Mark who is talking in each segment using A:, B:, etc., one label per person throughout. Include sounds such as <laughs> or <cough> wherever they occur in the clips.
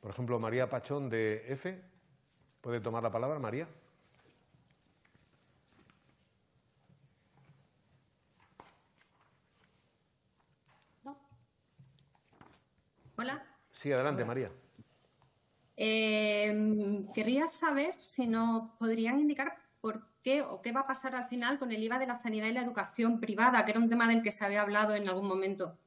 A: Por ejemplo, María Pachón de EFE. ¿Puede tomar la palabra, María?
B: No. Hola.
A: Sí, adelante, María.
C: Quería eh, querría saber si nos podrían indicar por qué o qué va a pasar al final con el IVA de la sanidad y la educación privada, que era un tema del que se había hablado en algún momento.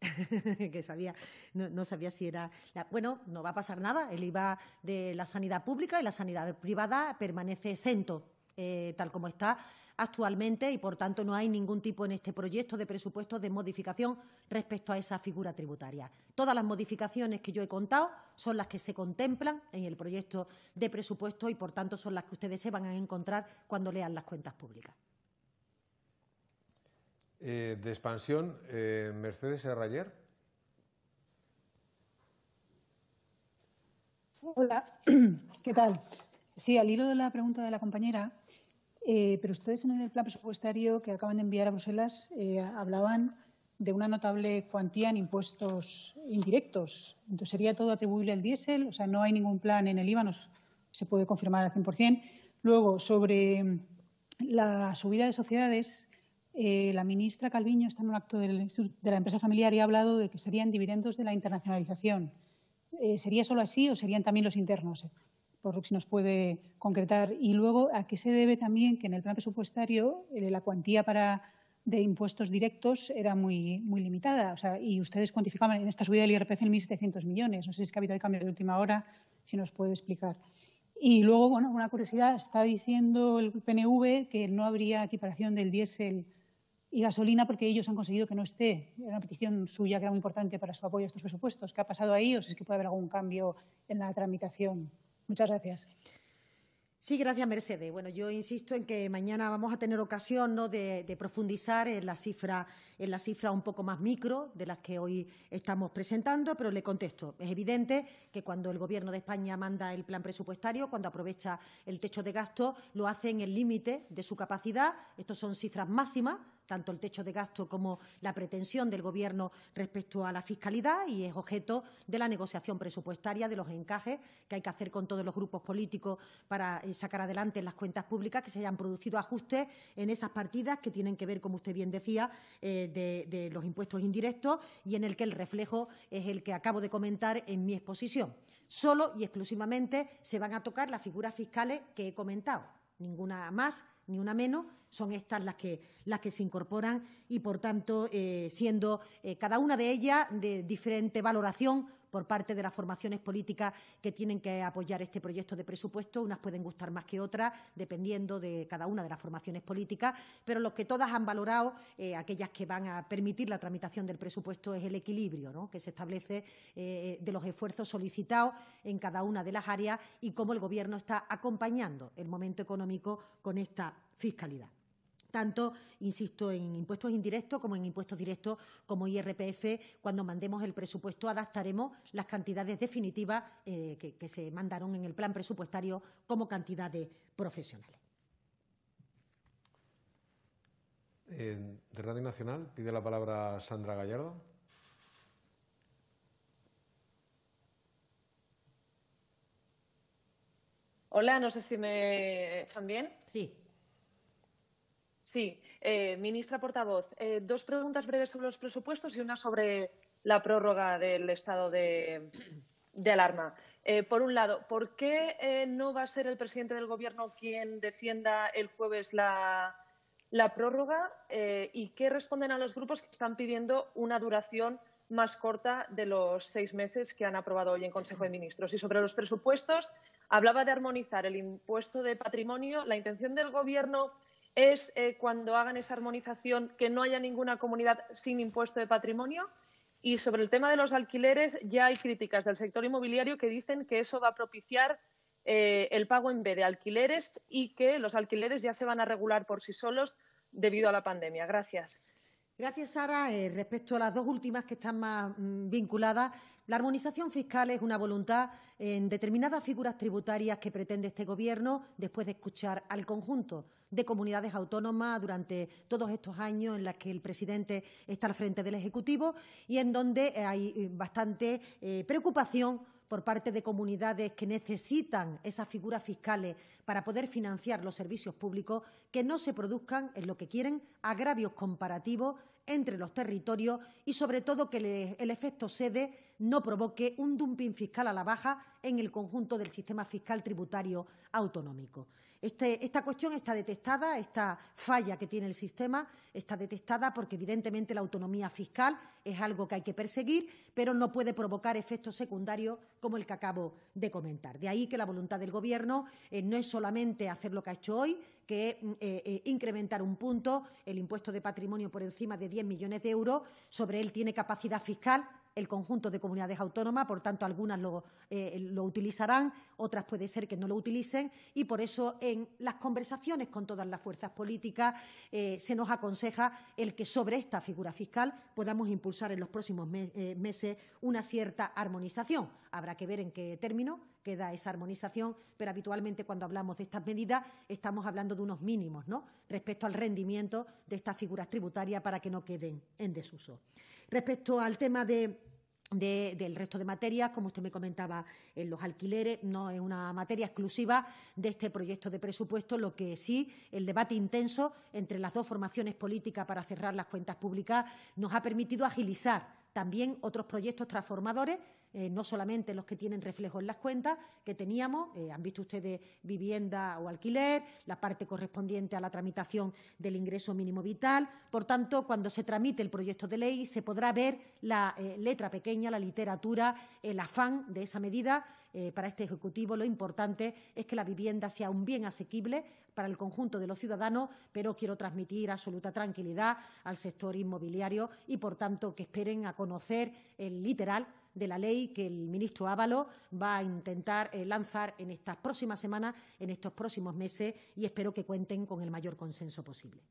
B: <laughs> que sabía, no, sabía si era. bueno, no va a pasar nada. El IVA de la sanidad pública y la sanidad privada permanece exento, eh, tal como está actualmente, y por tanto no hay ningún tipo en este proyecto de presupuesto de modificación respecto a esa figura tributaria. Todas las modificaciones que yo he contado son las que se contemplan en el proyecto de presupuesto y, por tanto, son las que ustedes se van a encontrar cuando lean las cuentas públicas.
A: Eh, de expansión, eh, Mercedes Herrayer.
C: Hola, <clears throat> ¿qué tal? Sí, al hilo de la pregunta de la compañera, eh, pero ustedes en el plan presupuestario que acaban de enviar a Bruselas hablaban de una notable cuantía en impuestos indirectos. Entonces, ¿sería todo atribuible al diésel? O sea, no hay ningún plan en el IVA, no se puede confirmar al 100%. Luego, sobre la subida de sociedades, eh, la ministra Calviño está en un acto de la empresa familiar y ha hablado de que serían dividendos de la internacionalización. Eh, ¿Sería solo así o serían también los internos? Por lo que si nos puede concretar. Y luego, ¿a qué se debe también que en el plan presupuestario eh, la cuantía para de impuestos directos era muy, limitada. O sea, y ustedes cuantificaban en esta subida del IRPF en 1.700 millones. No sé si es que ha habido cambio de última hora, si nos puede explicar. Y luego, bueno, una curiosidad, está diciendo el PNV que no habría equiparación del diésel y gasolina porque ellos han conseguido que no esté. Era una petición suya que era muy importante para su apoyo a estos presupuestos. ¿Qué ha pasado ahí o si es que puede haber algún cambio en la tramitación? Muchas gracias.
B: Sí, gracias, Mercedes. Bueno, yo insisto en que mañana vamos a tener ocasión de, profundizar en la, cifra, en la cifra un poco más micro de las que hoy estamos presentando, pero le contesto. Es evidente que cuando el Gobierno de España manda el plan presupuestario, cuando aprovecha el techo de gasto, lo hace en el límite de su capacidad. Estas son cifras máximas tanto el techo de gasto como la pretensión del Gobierno respecto a la fiscalidad y es objeto de la negociación presupuestaria, de los encajes que hay que hacer con todos los grupos políticos para eh, sacar adelante las cuentas públicas, que se hayan producido ajustes en esas partidas que tienen que ver, como usted bien decía, eh, de los impuestos indirectos y en el que el reflejo es el que acabo de comentar en mi exposición. Solo y exclusivamente se van a tocar las figuras fiscales que he comentado, ninguna más ni una menos, son estas las que, las que se incorporan y, por tanto, eh, siendo eh, cada una de ellas de diferente valoración por parte de las formaciones políticas que tienen que apoyar este proyecto de presupuesto. Unas pueden gustar más que otras, dependiendo de cada una de las formaciones políticas, pero los que todas han valorado, eh, aquellas que van a permitir la tramitación del presupuesto, es el equilibrio que se establece eh, de los esfuerzos solicitados en cada una de las áreas y cómo el Gobierno está acompañando el momento económico con esta fiscalidad tanto, insisto, en impuestos indirectos como en impuestos directos como IRPF. Cuando mandemos el presupuesto adaptaremos las cantidades definitivas eh, que, se mandaron en el plan presupuestario como cantidades profesionales.
A: de Radio Nacional pide la palabra Sandra Gallardo.
C: Hola, no sé si me están bien. Sí. Sí, eh, ministra portavoz, eh, dos preguntas breves sobre los presupuestos y una sobre la prórroga del estado de, alarma. Eh, por un lado, ¿por qué eh, no va a ser el presidente del Gobierno quien defienda el jueves la, la prórroga? ¿Y qué responden a los grupos que están pidiendo una duración más corta de los seis meses que han aprobado hoy en Consejo de Ministros? Y sobre los presupuestos, hablaba de armonizar el impuesto de patrimonio. La intención del Gobierno es eh, cuando hagan esa armonización que no haya ninguna comunidad sin impuesto de patrimonio. Y sobre el tema de los alquileres, ya hay críticas del sector inmobiliario que dicen que eso va a propiciar eh, el pago en vez de alquileres y que los alquileres ya se van a regular por sí solos debido a la pandemia. Gracias.
B: Gracias, Sara. Eh, respecto a las dos últimas que están más mm, vinculadas, la armonización fiscal es una voluntad en determinadas figuras tributarias que pretende este Gobierno después de escuchar al conjunto de comunidades autónomas durante todos estos años en las que el presidente está al frente del Ejecutivo y en donde eh, hay eh, bastante eh, preocupación por parte de comunidades que necesitan esas figuras fiscales para poder financiar los servicios públicos, que no se produzcan, en lo que quieren, agravios comparativos entre los territorios y, sobre todo, que el efecto sede no provoque un dumping fiscal a la baja en el conjunto del sistema fiscal tributario autonómico. Este, esta cuestión está detestada, esta falla que tiene el sistema está detestada porque evidentemente la autonomía fiscal es algo que hay que perseguir, pero no puede provocar efectos secundarios como el que acabo de comentar. De ahí que la voluntad del Gobierno eh, no es solamente hacer lo que ha hecho hoy, que es mm, eh, eh, incrementar un punto el impuesto de patrimonio por encima de 10 millones de euros. Sobre él tiene capacidad fiscal el conjunto de comunidades autónomas, por tanto, algunas lo, utilizarán, otras puede ser que no lo utilicen, y por eso en las conversaciones con todas las fuerzas políticas se nos aconseja el que sobre esta figura fiscal podamos impulsar usar en los próximos eh, meses una cierta armonización. Habrá que ver en qué término queda esa armonización, pero habitualmente cuando hablamos de estas medidas estamos hablando de unos mínimos ¿no? respecto al rendimiento de estas figuras tributarias para que no queden en desuso. Respecto al tema de de, del resto de materias, como usted me comentaba, en los alquileres, no es una materia exclusiva de este proyecto de presupuesto, lo que sí el debate intenso entre las dos formaciones políticas para cerrar las cuentas públicas nos ha permitido agilizar también otros proyectos transformadores eh, no solamente los que tienen reflejo en las cuentas que teníamos, eh, han visto ustedes vivienda o alquiler, la parte correspondiente a la tramitación del ingreso mínimo vital. Por tanto, cuando se tramite el proyecto de ley se podrá ver la eh, letra pequeña, la literatura, el afán de esa medida. para este Ejecutivo lo importante es que la vivienda sea un bien asequible para el conjunto de los ciudadanos, pero quiero transmitir absoluta tranquilidad al sector inmobiliario y, por tanto, que esperen a conocer el literal de la ley que el ministro Ávalo va a intentar eh, lanzar en estas próximas semanas, en estos próximos meses, y espero que cuenten con el mayor consenso posible.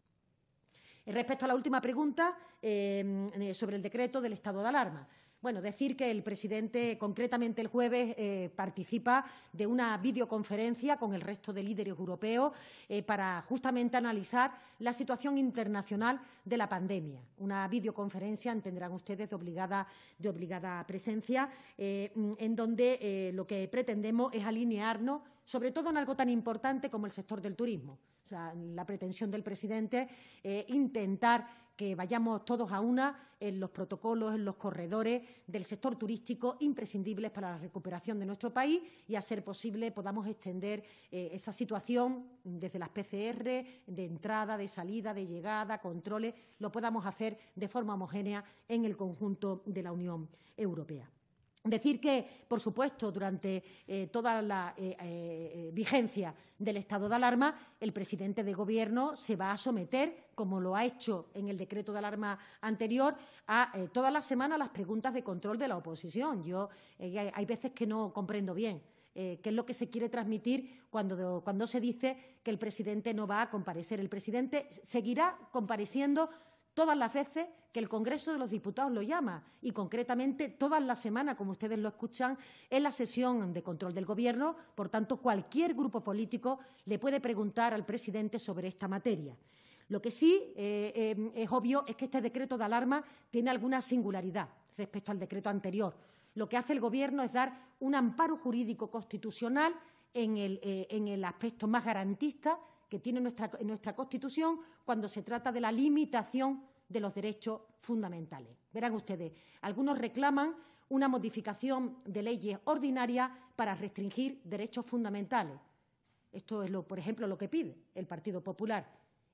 B: Eh, respecto a la última pregunta eh, sobre el decreto del estado de alarma, bueno, decir que el presidente, concretamente el jueves, eh, participa de una videoconferencia con el resto de líderes europeos eh, para justamente analizar la situación internacional de la pandemia. Una videoconferencia, entenderán ustedes, de obligada, obligada presencia, eh, en donde lo que pretendemos es alinearnos, sobre todo en algo tan importante como el sector del turismo. O sea, la pretensión del presidente, es intentar que vayamos todos a una en los protocolos, en los corredores del sector turístico imprescindibles para la recuperación de nuestro país y, a ser posible, podamos extender eh, esa situación desde las PCR, de entrada, de salida, de llegada, controles, lo podamos hacer de forma homogénea en el conjunto de la Unión Europea. Decir que, por supuesto, durante eh, toda la eh, eh, vigencia del estado de alarma, el presidente de Gobierno se va a someter, como lo ha hecho en el decreto de alarma anterior, a todas las semanas las preguntas de control de la oposición. Yo hay veces que no comprendo bien. qué es lo que se quiere transmitir cuando, cuando se dice que el presidente no va a comparecer. El presidente seguirá compareciendo todas las veces que el Congreso de los Diputados lo llama y concretamente todas las semanas, como ustedes lo escuchan, en la sesión de control del Gobierno. Por tanto, cualquier grupo político le puede preguntar al presidente sobre esta materia. Lo que sí eh, eh, es obvio es que este decreto de alarma tiene alguna singularidad respecto al decreto anterior. Lo que hace el Gobierno es dar un amparo jurídico constitucional en el, eh, aspecto más garantista que tiene nuestra Constitución cuando se trata de la limitación de los derechos fundamentales. Verán ustedes, algunos reclaman una modificación de leyes ordinarias para restringir derechos fundamentales. Esto es, lo, por ejemplo, lo que pide el Partido Popular.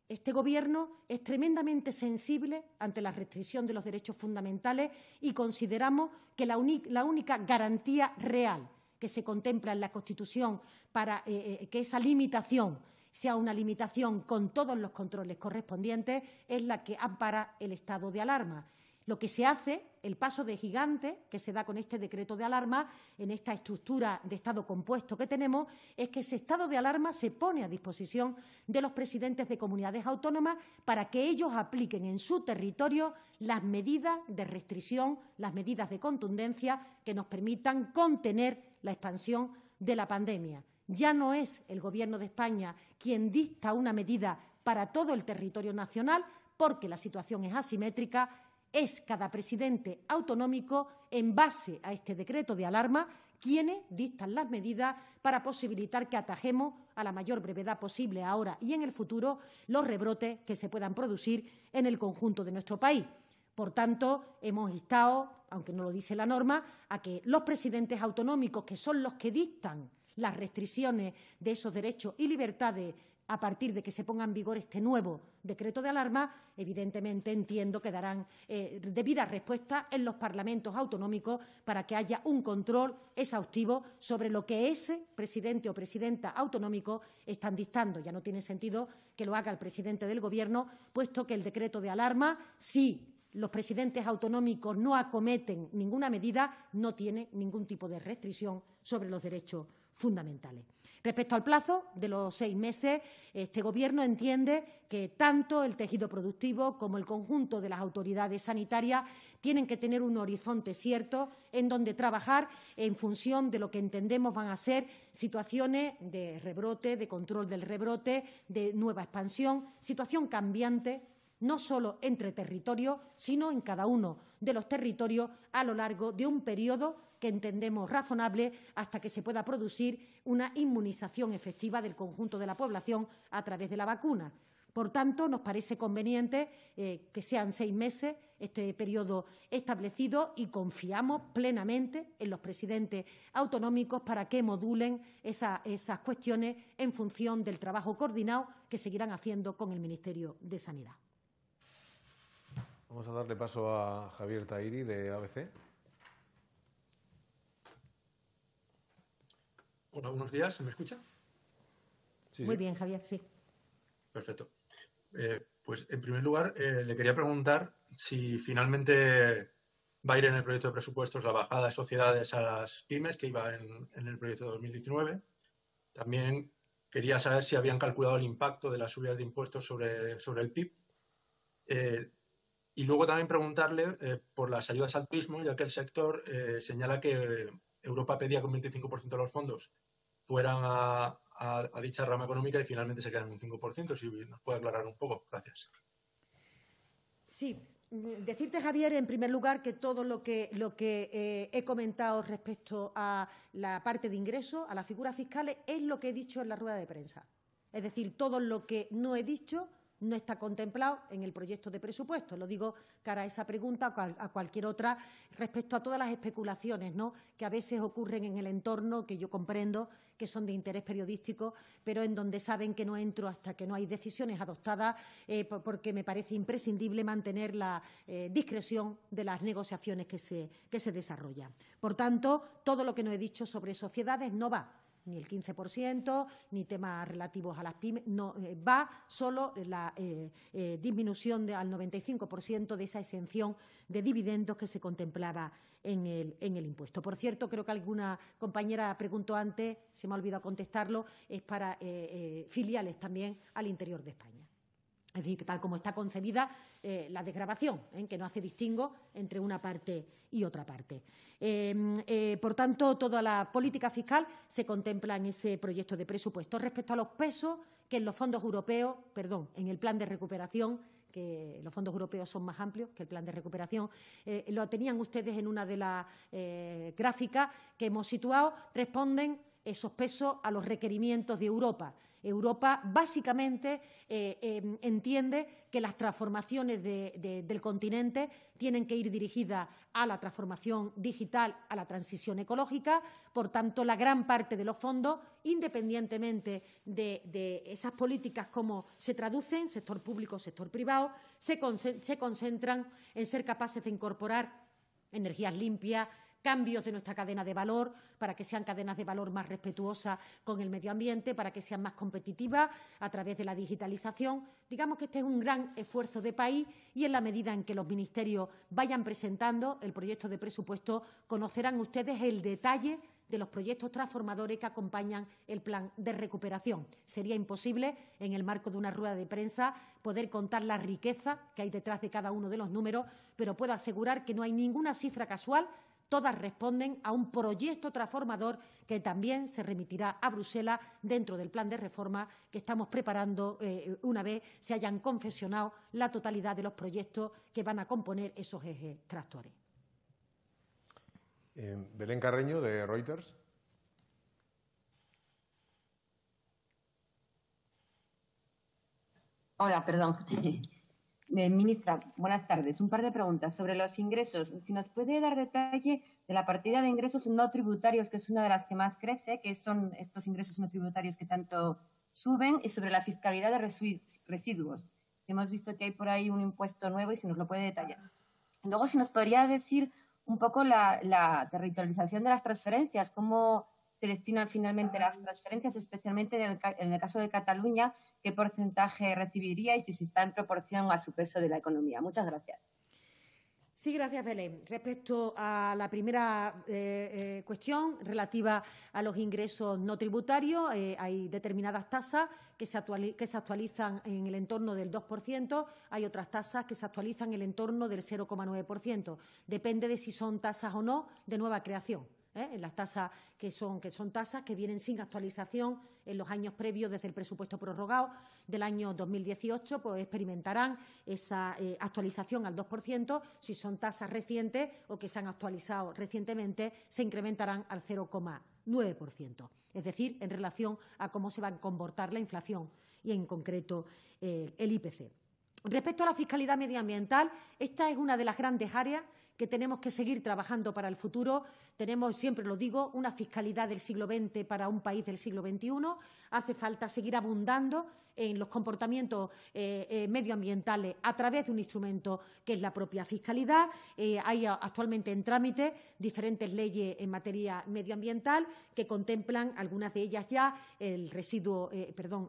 B: Este Gobierno es tremendamente sensible ante la restricción de los derechos fundamentales y consideramos que la, única garantía real que se contempla en la Constitución para eh, eh, que esa limitación sea una limitación con todos los controles correspondientes, es la que ampara el estado de alarma. Lo que se hace, el paso de gigante que se da con este decreto de alarma, en esta estructura de Estado compuesto que tenemos, es que ese estado de alarma se pone a disposición de los presidentes de comunidades autónomas para que ellos apliquen en su territorio las medidas de restricción, las medidas de contundencia que nos permitan contener la expansión de la pandemia. Ya no es el Gobierno de España quien dicta una medida para todo el territorio nacional, porque la situación es asimétrica, es cada presidente autonómico, en base a este decreto de alarma, quienes dictan las medidas para posibilitar que atajemos a la mayor brevedad posible ahora y en el futuro los rebrotes que se puedan producir en el conjunto de nuestro país. Por tanto, hemos instado, aunque no lo dice la norma, a que los presidentes autonómicos, que son los que dictan las restricciones de esos derechos y libertades a partir de que se ponga en vigor este nuevo decreto de alarma, evidentemente entiendo que darán eh, debida respuesta en los parlamentos autonómicos para que haya un control exhaustivo sobre lo que ese presidente o presidenta autonómico están dictando. Ya no tiene sentido que lo haga el presidente del Gobierno, puesto que el decreto de alarma, si los presidentes autonómicos no acometen ninguna medida, no tiene ningún tipo de restricción sobre los derechos fundamentales. Respecto al plazo de los seis meses, este Gobierno entiende que tanto el tejido productivo como el conjunto de las autoridades sanitarias tienen que tener un horizonte cierto en donde trabajar en función de lo que entendemos van a ser situaciones de rebrote, de control del rebrote, de nueva expansión, situación cambiante no solo entre territorios, sino en cada uno de los territorios a lo largo de un periodo entendemos razonable hasta que se pueda producir una inmunización efectiva del conjunto de la población a través de la vacuna. Por tanto, nos parece conveniente eh, que sean seis meses este periodo establecido y confiamos plenamente en los presidentes autonómicos para que modulen esas cuestiones en función del trabajo coordinado que seguirán haciendo con el Ministerio de Sanidad.
A: Vamos a darle paso a Javier Tairi de ABC.
B: Hola, buenos
D: días. ¿Se me escucha?
A: Muy
B: bien, Javier, sí.
D: Perfecto. Eh, pues en primer lugar, eh, le quería preguntar si finalmente va a ir en el proyecto de presupuestos la bajada de sociedades a las pymes que iba en, el proyecto de 2019. También quería saber si habían calculado el impacto de las subidas de impuestos sobre, el PIB. Eh, y luego también preguntarle por las ayudas al turismo, ya que el sector señala que Europa pedía con 25% de los fondos fueran a, dicha rama económica y finalmente se quedan en un 5%, si nos puede aclarar un poco. Gracias.
B: Sí, decirte, Javier, en primer lugar, que todo lo que, lo que eh, he comentado respecto a la parte de ingreso, a las figuras fiscales, es lo que he dicho en la rueda de prensa. Es decir, todo lo que no he dicho no está contemplado en el proyecto de presupuesto. Lo digo cara a esa pregunta o a cualquier otra respecto a todas las especulaciones que a veces ocurren en el entorno, que yo comprendo que son de interés periodístico, pero en donde saben que no entro hasta que no hay decisiones adoptadas, eh, porque me parece imprescindible mantener la eh, discreción de las negociaciones que se, que se desarrollan. Por tanto, todo lo que no he dicho sobre sociedades no va ni el 15%, ni temas relativos a las pymes, no, eh, va solo la eh, eh, disminución al 95% de esa exención de dividendos que se contemplaba en el, en el, impuesto. Por cierto, creo que alguna compañera preguntó antes, se me ha olvidado contestarlo, es para filiales también al interior de España. Es decir, tal como está concebida eh, la desgrabación, ¿eh? que no hace distingo entre una parte y otra parte. Em, eh, por tanto, toda la política fiscal se contempla en ese proyecto de presupuesto. Respecto a los pesos, que en los fondos europeos, perdón, en el plan de recuperación, que los fondos europeos son más amplios que el plan de recuperación, lo tenían ustedes en una de las gráficas que hemos situado, responden esos pesos a los requerimientos de Europa. Europa básicamente eh, em, entiende que las transformaciones del continente tienen que ir dirigidas a la transformación digital, a la transición ecológica. Por tanto, la gran parte de los fondos, independientemente de, esas políticas, como se traducen, sector público, sector privado, se concentran en ser capaces de incorporar energías limpias, cambios de nuestra cadena de valor, para que sean cadenas de valor más respetuosas con el medio ambiente, para que sean más competitivas a través de la digitalización. Digamos que este es un gran esfuerzo de país y en la medida en que los ministerios vayan presentando el proyecto de presupuesto, conocerán ustedes el detalle de los proyectos transformadores que acompañan el plan de recuperación. Sería imposible, en el marco de una rueda de prensa, poder contar la riqueza que hay detrás de cada uno de los números, pero puedo asegurar que no hay ninguna cifra casual todas responden a un proyecto transformador que también se remitirá a Bruselas dentro del plan de reforma que estamos preparando eh, una vez se hayan confesionado la totalidad de los proyectos que van a componer esos ejes tractores.
A: Eh, Belén Carreño, de Reuters.
B: Hola, perdón. Eh, ministra, buenas tardes. Un par de preguntas sobre los ingresos. Si nos puede dar detalle de la partida de ingresos no tributarios, que es una de las que más crece, que son estos ingresos no tributarios que tanto suben, y sobre la fiscalidad de residuos. Hemos visto que hay por ahí un impuesto nuevo y si nos lo puede detallar. Luego, si nos podría decir un poco la, la territorialización de las transferencias, cómo destinan finalmente las transferencias, especialmente en el, caso de Cataluña, qué porcentaje recibiría y si está en proporción a su peso de la economía. Muchas gracias. Sí, gracias, Belén. Respecto a la primera eh, eh, cuestión relativa a los ingresos no tributarios, eh, hay determinadas tasas que se, que se, actualizan en el entorno del 2%, hay otras tasas que se actualizan en el entorno del 0,9%. Depende de si son tasas o no de nueva creación. ¿eh? en las tasas que son, que son tasas que vienen sin actualización en los años previos desde el presupuesto prorrogado del año 2018, pues experimentarán esa eh, actualización al 2%. Si son tasas recientes o que se han actualizado recientemente, se incrementarán al 0,9%, es decir, en relación a cómo se va a comportar la inflación y, en concreto, el IPC. Respecto a la fiscalidad medioambiental, esta es una de las grandes áreas que tenemos que seguir trabajando para el futuro. Tenemos, siempre lo digo, una fiscalidad del siglo XX para un país del siglo XXI. Hace falta seguir abundando en los comportamientos eh, eh, medioambientales a través de un instrumento que es la propia fiscalidad. Eh, hay actualmente en trámite diferentes leyes en materia medioambiental que contemplan algunas de ellas ya el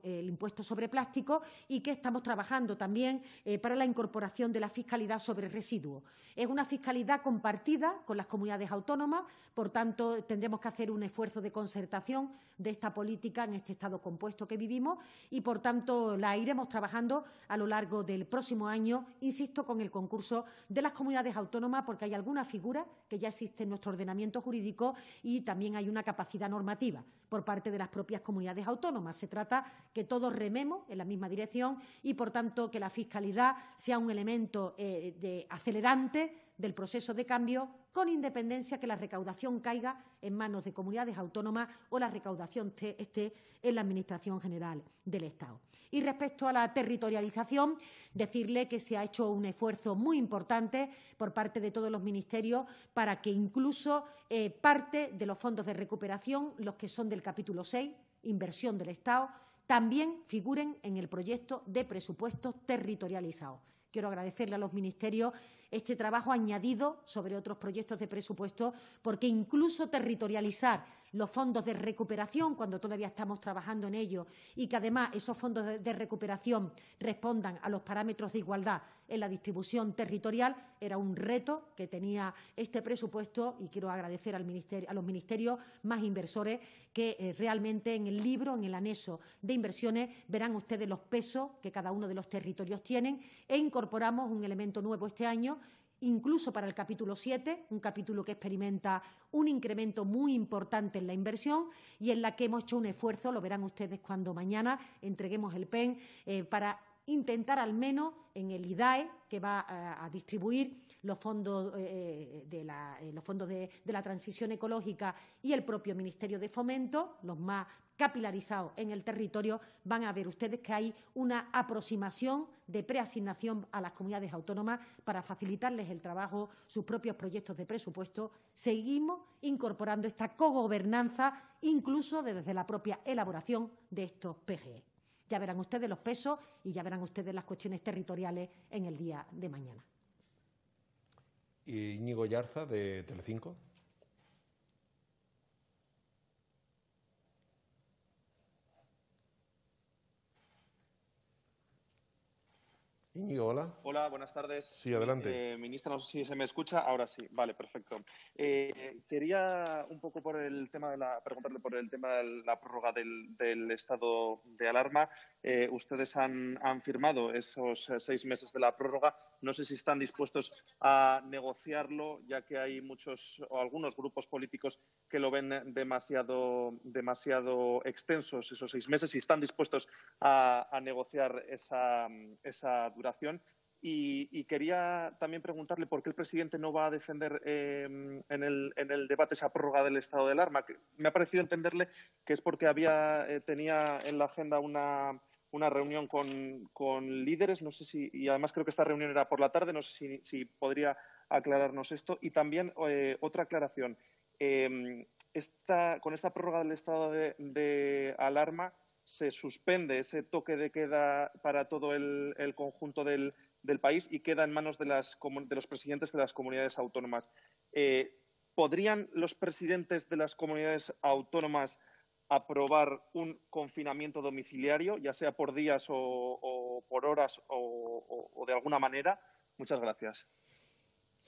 B: el impuesto sobre plástico y que estamos trabajando también para la incorporación de la fiscalidad sobre residuos. Es una fiscalidad compartida con las comunidades autónomas por tanto, tendremos que hacer un esfuerzo de concertación de esta política en este estado compuesto que vivimos y, por tanto, la iremos trabajando a lo largo del próximo año, insisto, con el concurso de las comunidades autónomas, porque hay alguna figura que ya existe en nuestro ordenamiento jurídico y también hay una capacidad normativa por parte de las propias comunidades autónomas. Se trata que todos rememos en la misma dirección y, por tanto, que la fiscalidad sea un elemento eh, de acelerante del proceso de cambio, con independencia que la recaudación caiga en manos de comunidades autónomas o la recaudación esté en la Administración General del Estado. Y respecto a la territorialización, decirle que se ha hecho un esfuerzo muy importante por parte de todos los ministerios para que incluso eh, parte de los fondos de recuperación, los que son del capítulo 6, inversión del Estado, también figuren en el proyecto de presupuestos territorializados. Quiero agradecerle a los ministerios este trabajo añadido sobre otros proyectos de presupuesto, porque incluso territorializar los fondos de recuperación cuando todavía estamos trabajando en ello y que además esos fondos de, recuperación respondan a los parámetros de igualdad en la distribución territorial era un reto que tenía este presupuesto y quiero agradecer al ministerio, a los ministerios más inversores que eh, realmente en el libro, en el anexo de inversiones, verán ustedes los pesos que cada uno de los territorios tienen e incorporamos un elemento nuevo este año incluso para el capítulo 7, un capítulo que experimenta un incremento muy importante en la inversión y en la que hemos hecho un esfuerzo, lo verán ustedes cuando mañana entreguemos el PEN, eh, para intentar al menos en el IDAE, que va a, distribuir los fondos, eh, eh, de, la, los fondos de, la transición ecológica y el propio Ministerio de Fomento, los más capilarizado en el territorio, van a ver ustedes que hay una aproximación de preasignación a las comunidades autónomas para facilitarles el trabajo, sus propios proyectos de presupuesto. Seguimos incorporando esta cogobernanza incluso desde la propia elaboración de estos PGE. Ya verán ustedes los pesos y ya verán ustedes las cuestiones territoriales en el día de mañana.
A: Íñigo de Telecinco.
D: hola. buenas tardes. Sí, adelante. Eh, ministra, no sé si se me escucha. Ahora sí, vale, perfecto. Eh, quería un poco por el tema de la, preguntarle por el tema de la prórroga del, estado de alarma. Eh, ustedes han, firmado esos seis meses de la prórroga. No sé si están dispuestos a negociarlo, ya que hay muchos o algunos grupos políticos que lo ven demasiado, demasiado extensos esos seis meses y están dispuestos a, negociar esa, esa duración y, quería también preguntarle por qué el presidente no va a defender eh, en, el, en, el, debate esa prórroga del estado de alarma Que me ha parecido entenderle que es porque había, eh, tenía en la agenda una, una reunión con, líderes, no sé si, y además creo que esta reunión era por la tarde, no sé si, podría aclararnos esto. Y también eh, otra aclaración. Esta, con esta prórroga del estado de, de alarma, se suspende ese toque de queda para todo el, conjunto del, país y queda en manos de, los presidentes de las comunidades autónomas. Eh, ¿Podrían los presidentes de las comunidades autónomas aprobar un confinamiento domiciliario, ya sea por días o, por horas o de alguna manera? Muchas gracias.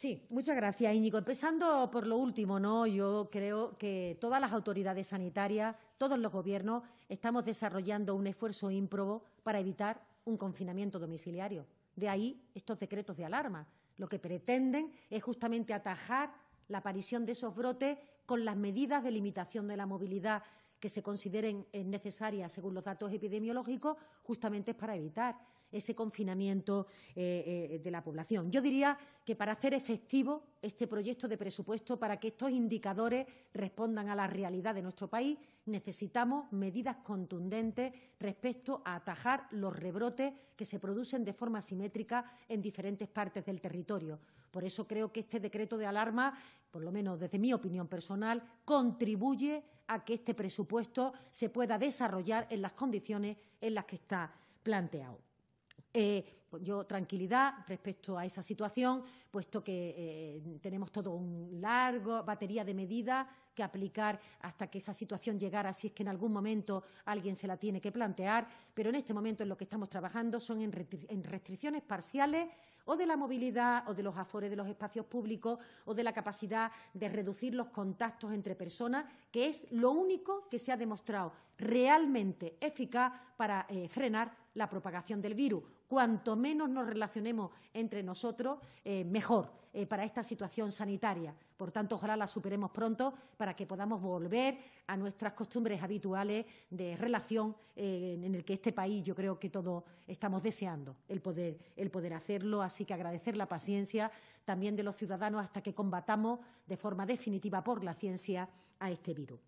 B: Sí, muchas gracias, Íñigo. Empezando por lo último, ¿no? Yo creo que todas las autoridades sanitarias, todos los gobiernos, estamos desarrollando un esfuerzo ímprobo para evitar un confinamiento domiciliario. De ahí estos decretos de alarma. Lo que pretenden es justamente atajar la aparición de esos brotes con las medidas de limitación de la movilidad que se consideren eh, necesarias según los datos epidemiológicos, justamente para evitar ese confinamiento eh, eh, de la población. Yo diría que para hacer efectivo este proyecto de presupuesto, para que estos indicadores respondan a la realidad de nuestro país, necesitamos medidas contundentes respecto a atajar los rebrotes que se producen de forma simétrica en diferentes partes del territorio. Por eso creo que este decreto de alarma, por lo menos desde mi opinión personal, contribuye a que este presupuesto se pueda desarrollar en las condiciones en las que está planteado. Eh, yo tranquilidad respecto a esa situación, puesto que eh, tenemos toda una largo batería de medidas que aplicar hasta que esa situación llegara, si es que en algún momento alguien se la tiene que plantear, pero en este momento en lo que estamos trabajando son en, restricciones parciales o de la movilidad o de los afores de los espacios públicos o de la capacidad de reducir los contactos entre personas, que es lo único que se ha demostrado realmente eficaz para eh, frenar la propagación del virus cuanto menos nos relacionemos entre nosotros, eh, mejor eh, para esta situación sanitaria. Por tanto, ojalá la superemos pronto para que podamos volver a nuestras costumbres habituales de relación eh, en el que este país yo creo que todos estamos deseando el poder, el poder hacerlo. Así que agradecer la paciencia también de los ciudadanos hasta que combatamos de forma definitiva por la ciencia a este virus.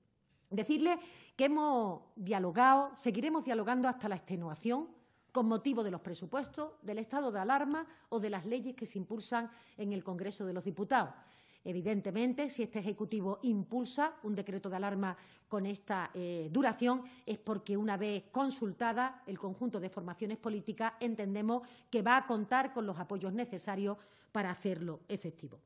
B: Decirles que hemos dialogado, seguiremos dialogando hasta la extenuación con motivo de los presupuestos, del estado de alarma o de las leyes que se impulsan en el Congreso de los Diputados. Evidentemente, si este Ejecutivo impulsa un decreto de alarma con esta eh, duración, es porque, una vez consultada el conjunto de formaciones políticas, entendemos que va a contar con los apoyos necesarios para hacerlo efectivo.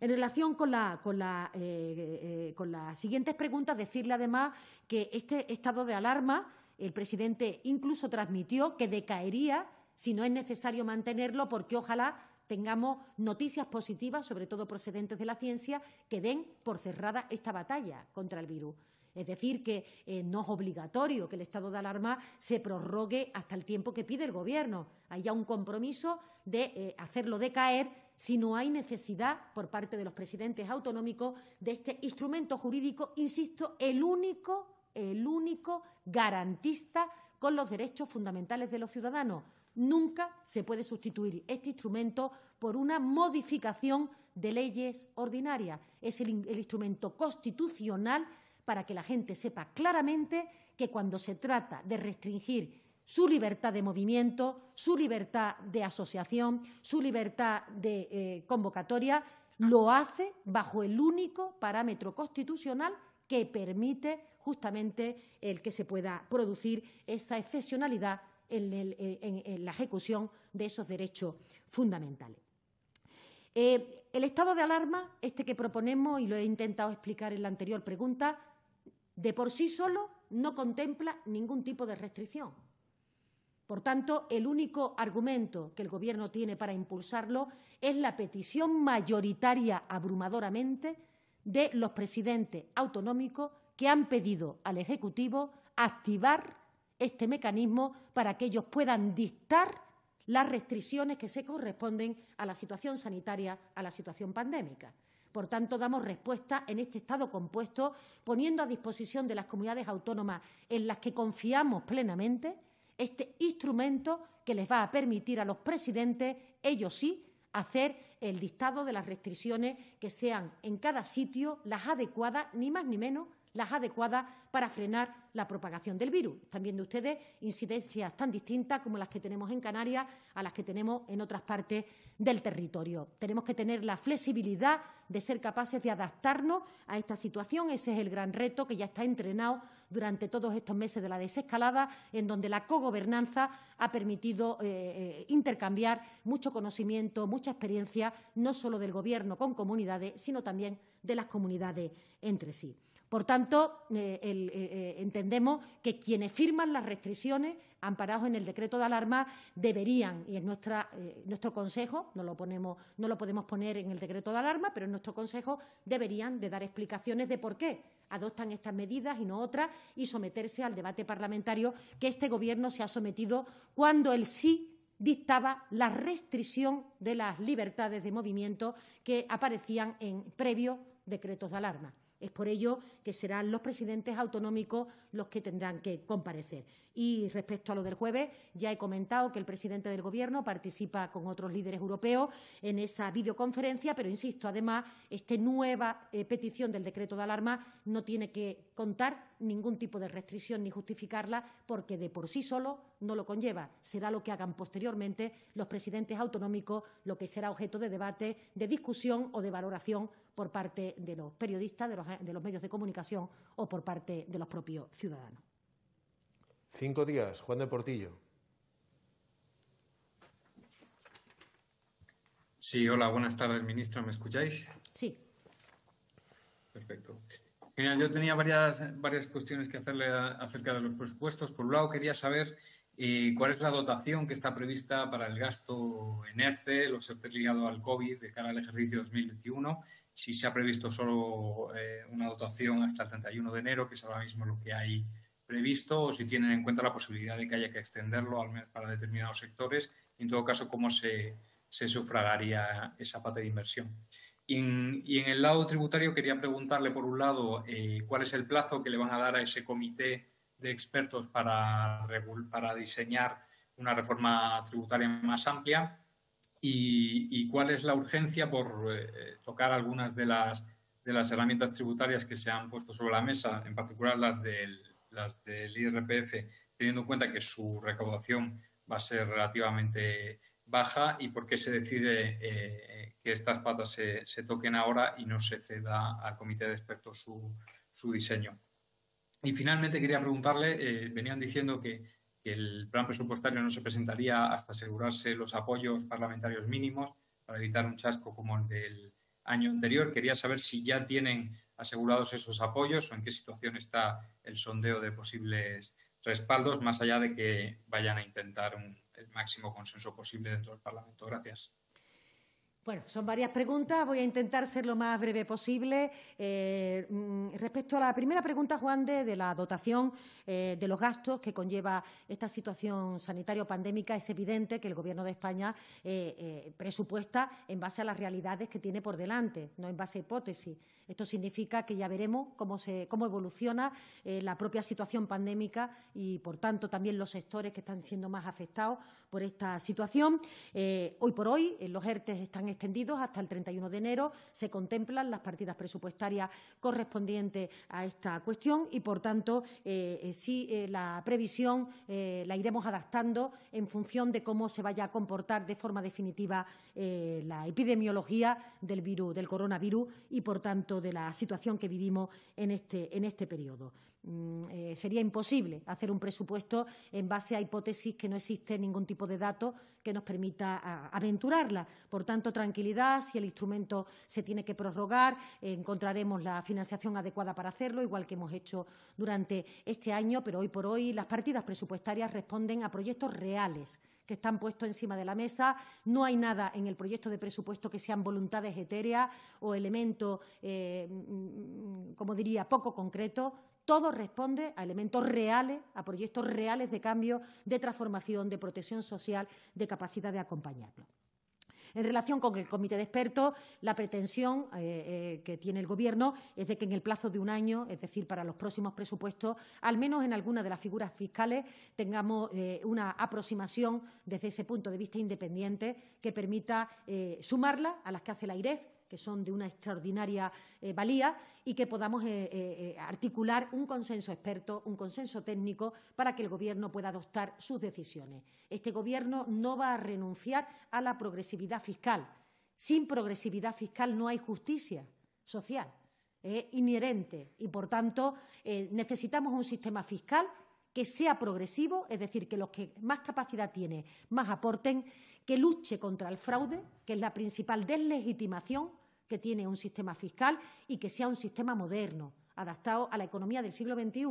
B: En relación con, la, con, la, eh, eh, con las siguientes preguntas, decirle además que este estado de alarma el presidente incluso transmitió que decaería si no es necesario mantenerlo porque ojalá tengamos noticias positivas, sobre todo procedentes de la ciencia, que den por cerrada esta batalla contra el virus. Es decir, que eh, no es obligatorio que el estado de alarma se prorrogue hasta el tiempo que pide el Gobierno. Hay ya un compromiso de eh, hacerlo decaer si no hay necesidad por parte de los presidentes autonómicos de este instrumento jurídico, insisto, el único el único garantista con los derechos fundamentales de los ciudadanos. Nunca se puede sustituir este instrumento por una modificación de leyes ordinarias. Es el, instrumento constitucional para que la gente sepa claramente que cuando se trata de restringir su libertad de movimiento, su libertad de asociación, su libertad de eh, convocatoria, lo hace bajo el único parámetro constitucional que permite justamente el que se pueda producir esa excepcionalidad en, la ejecución de esos derechos fundamentales. Eh, el estado de alarma, este que proponemos y lo he intentado explicar en la anterior pregunta, de por sí solo no contempla ningún tipo de restricción. Por tanto, el único argumento que el Gobierno tiene para impulsarlo es la petición mayoritaria abrumadoramente de los presidentes autonómicos que han pedido al Ejecutivo activar este mecanismo para que ellos puedan dictar las restricciones que se corresponden a la situación sanitaria, a la situación pandémica. Por tanto, damos respuesta en este estado compuesto, poniendo a disposición de las comunidades autónomas en las que confiamos plenamente este instrumento que les va a permitir a los presidentes, ellos sí, hacer el dictado de las restricciones que sean en cada sitio las adecuadas, ni más ni menos las adecuadas para frenar la propagación del virus. Están viendo ustedes incidencias tan distintas como las que tenemos en Canarias a las que tenemos en otras partes del territorio. Tenemos que tener la flexibilidad de ser capaces de adaptarnos a esta situación. Ese es el gran reto que ya está entrenado durante todos estos meses de la desescalada, en donde la cogobernanza ha permitido eh, eh, intercambiar mucho conocimiento, mucha experiencia, no solo del Gobierno con comunidades, sino también de las comunidades entre sí. Por tanto, eh, eh, eh, entendemos que quienes firman las restricciones amparados en el decreto de alarma deberían, y en nuestro consejo, no lo, podemos poner en el decreto de alarma, pero en nuestro consejo deberían de dar explicaciones de por qué adoptan estas medidas y no otras y someterse al debate parlamentario que este Gobierno se ha sometido cuando el sí dictaba la restricción de las libertades de movimiento que aparecían en previos decretos de alarma. Es por ello que serán los presidentes autonómicos los que tendrán que comparecer. Y respecto a lo del jueves, ya he comentado que el presidente del Gobierno participa con otros líderes europeos en esa videoconferencia, pero insisto, además, esta nueva eh, petición del decreto de alarma no tiene que contar ningún tipo de restricción ni justificarla, porque de por sí solo no lo conlleva. Será lo que hagan posteriormente los presidentes autonómicos, lo que será objeto de debate, de discusión o de valoración por parte de los periodistas, de los medios de comunicación o por parte de los propios ciudadanos.
A: Cinco días, Juan de Portillo.
E: Sí, hola, buenas tardes, ministro. ¿Me escucháis? Sí. Perfecto. yo tenía varias, varias cuestiones que hacerle acerca de los presupuestos. Por un lado, quería saber eh, cuál es la dotación que está prevista para el gasto en ERTE, los ERTE ligados al COVID de cara al ejercicio 2021, si se ha previsto solo eh, una dotación hasta el 31 de enero, que es ahora mismo lo que hay previsto o si tienen en cuenta la posibilidad de que haya que extenderlo al menos para determinados sectores y en todo caso cómo se, se sufragaría esa parte de inversión. Y en, y en, el lado tributario quería preguntarle, por un lado, eh, cuál es el plazo que le van a dar a ese comité de expertos para, para diseñar una reforma tributaria más amplia y, y cuál es la urgencia por eh, tocar algunas de las, de las herramientas tributarias que se han puesto sobre la mesa, en particular las del las del IRPF, teniendo en cuenta que su recaudación va a ser relativamente baja y por qué se decide eh, que estas patas se, toquen ahora y no se ceda al comité de expertos su, diseño. Y finalmente quería preguntarle, eh, venían diciendo que, el plan presupuestario no se presentaría hasta asegurarse los apoyos parlamentarios mínimos para evitar un chasco como el del año anterior. Quería saber si ya tienen asegurados esos apoyos o en qué situación está el sondeo de posibles respaldos, más allá de que vayan a intentar el máximo consenso posible dentro del Parlamento. Gracias.
B: Bueno, son varias preguntas, voy a intentar ser lo más breve posible. Eh, mm, respecto a la primera pregunta, Juan, de, la dotación eh, de los gastos que conlleva esta situación sanitaria pandémica es evidente que el Gobierno de España eh, presupuesta en base a las realidades que tiene por delante, no en base a hipótesis. Esto significa que ya veremos cómo, evoluciona eh, la propia situación pandémica y, por tanto, también los sectores que están siendo más afectados por esta situación. Eh, hoy por hoy, eh, los ERTES están extendidos hasta el 31 de enero. Se contemplan las partidas presupuestarias correspondientes a esta cuestión y, por tanto, sí la previsión la iremos adaptando en función de cómo se vaya a comportar de forma definitiva la epidemiología del virus, del coronavirus y, por tanto, de la situación que vivimos en este, este periodo. Mm, eh, sería imposible hacer un presupuesto en base a hipótesis que no existe ningún tipo de dato que nos permita aventurarla. Por tanto, tranquilidad, si el instrumento se tiene que prorrogar, eh, encontraremos la financiación adecuada para hacerlo, igual que hemos hecho durante este año, pero hoy por hoy las partidas presupuestarias responden a proyectos reales que están puestos encima de la mesa. No hay nada en el proyecto de presupuesto que sean voluntades etéreas o elementos, eh, mm, mm, como diría, poco concretos. Todo responde a elementos reales, a proyectos reales de cambio, de transformación, de protección social, de capacidad de acompañarlo. En relación con el comité de expertos, la pretensión eh, eh, que tiene el Gobierno es de que en el plazo de un año, es decir, para los próximos presupuestos, al menos en alguna de las figuras fiscales tengamos eh, una aproximación desde ese punto de vista independiente que permita sumarla a las que hace la IREF que son de una extraordinaria eh, valía y que podamos eh, eh, articular un consenso experto, un consenso técnico para que el Gobierno pueda adoptar sus decisiones. Este Gobierno no va a renunciar a la progresividad fiscal. Sin progresividad fiscal no hay justicia social. Es inherente y, por tanto, necesitamos un sistema fiscal que sea progresivo, es decir, que los que más capacidad tienen más aporten, que luche contra el fraude, que es la principal deslegitimación que tiene un sistema fiscal y que sea un sistema moderno, adaptado a la economía del siglo XXI,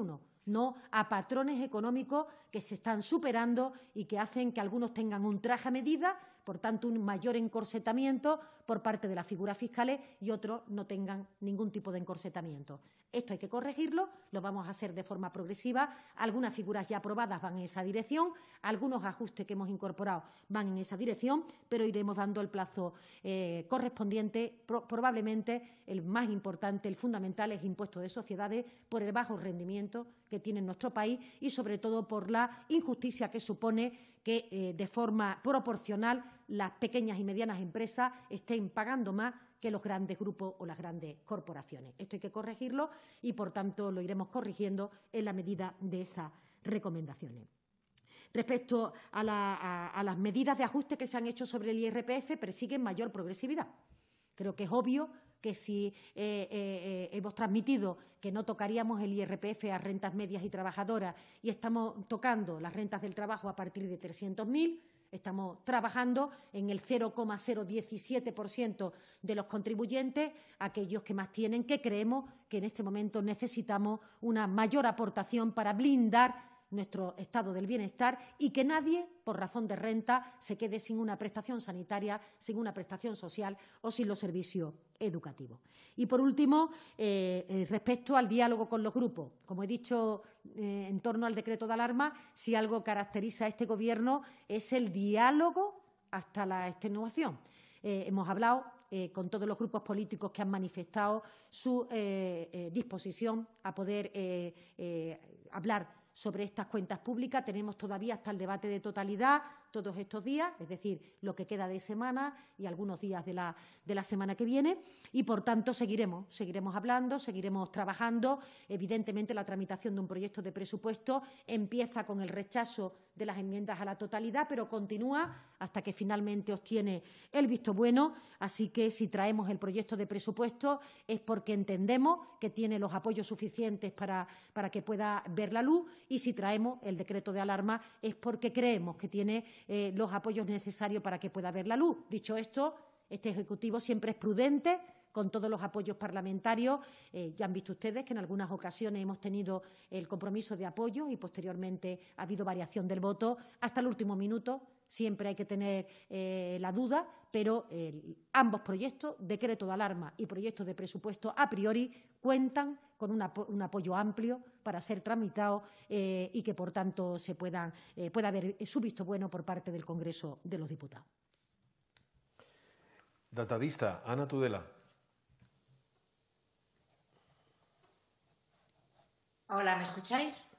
B: no a patrones económicos que se están superando y que hacen que algunos tengan un traje a medida por tanto, un mayor encorsetamiento por parte de las figuras fiscales y otros no tengan ningún tipo de encorsetamiento. Esto hay que corregirlo, lo vamos a hacer de forma progresiva. Algunas figuras ya aprobadas van en esa dirección, algunos ajustes que hemos incorporado van en esa dirección, pero iremos dando el plazo eh, correspondiente. probablemente el más importante, el fundamental, es impuesto de sociedades por el bajo rendimiento que tiene nuestro país y, sobre todo, por la injusticia que supone que, eh, de forma proporcional, las pequeñas y medianas empresas estén pagando más que los grandes grupos o las grandes corporaciones. Esto hay que corregirlo y, por tanto, lo iremos corrigiendo en la medida de esas recomendaciones. Respecto a, las medidas de ajuste que se han hecho sobre el IRPF, persiguen mayor progresividad. Creo que es obvio que si eh, eh, hemos transmitido que no tocaríamos el IRPF a rentas medias y trabajadoras y estamos tocando las rentas del trabajo a partir de 300.000, Estamos trabajando en el 0,017% de los contribuyentes, aquellos que más tienen, que creemos que en este momento necesitamos una mayor aportación para blindar nuestro estado del bienestar y que nadie, por razón de renta, se quede sin una prestación sanitaria, sin una prestación social o sin los servicios educativos. Y, por último, eh, eh, respecto al diálogo con los grupos. Como he dicho eh, en torno al decreto de alarma, si algo caracteriza a este Gobierno es el diálogo hasta la extenuación. hemos hablado con todos los grupos políticos que han manifestado su disposición a poder hablar sobre estas cuentas públicas. Tenemos todavía hasta el debate de totalidad todos estos días, es decir, lo que queda de semana y algunos días de la, semana que viene. Y, por tanto, seguiremos, seguiremos hablando, seguiremos trabajando. Evidentemente, la tramitación de un proyecto de presupuesto empieza con el rechazo de las enmiendas a la totalidad, pero continúa hasta que finalmente obtiene el visto bueno. Así que si traemos el proyecto de presupuesto es porque entendemos que tiene los apoyos suficientes para, para que pueda ver la luz y si traemos el decreto de alarma es porque creemos que tiene eh, los apoyos necesarios para que pueda ver la luz. Dicho esto, este Ejecutivo siempre es prudente con todos los apoyos parlamentarios. Eh, ya han visto ustedes que en algunas ocasiones hemos tenido el compromiso de apoyo y posteriormente ha habido variación del voto hasta el último minuto. Siempre hay que tener eh, la duda, pero ambos proyectos, decreto de alarma y proyecto de presupuesto a priori, cuentan con un, apoyo amplio para ser tramitado eh, y que, por tanto, se puedan, pueda haber su visto bueno por parte del Congreso de los Diputados.
A: Datadista, Ana Tudela.
B: Hola, ¿me escucháis?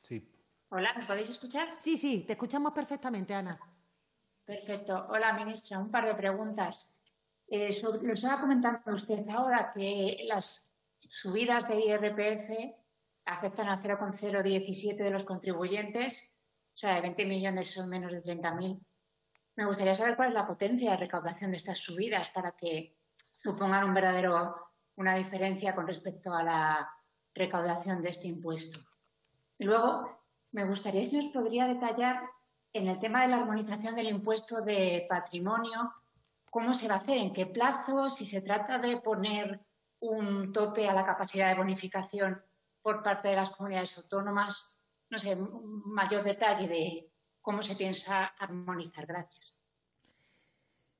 B: Sí. Hola, ¿me podéis escuchar? Sí, sí, te escuchamos perfectamente, Ana.
C: Perfecto. Hola, ministra. Un par de preguntas. Eh, lo estaba comentando usted ahora que las subidas de IRPF afectan a 0,017 de los contribuyentes, o sea, de 20 millones son menos de 30.000. Me gustaría saber cuál es la potencia de recaudación de estas subidas para que supongan un verdadero, una diferencia con respecto a la recaudación de este impuesto. Luego, me gustaría si nos podría detallar en el tema de la armonización del impuesto de patrimonio, cómo se va a hacer, en qué plazo, si se trata de poner un tope a la capacidad de bonificación por parte de las comunidades autónomas, no sé, mayor detalle de cómo se piensa armonizar. Gracias.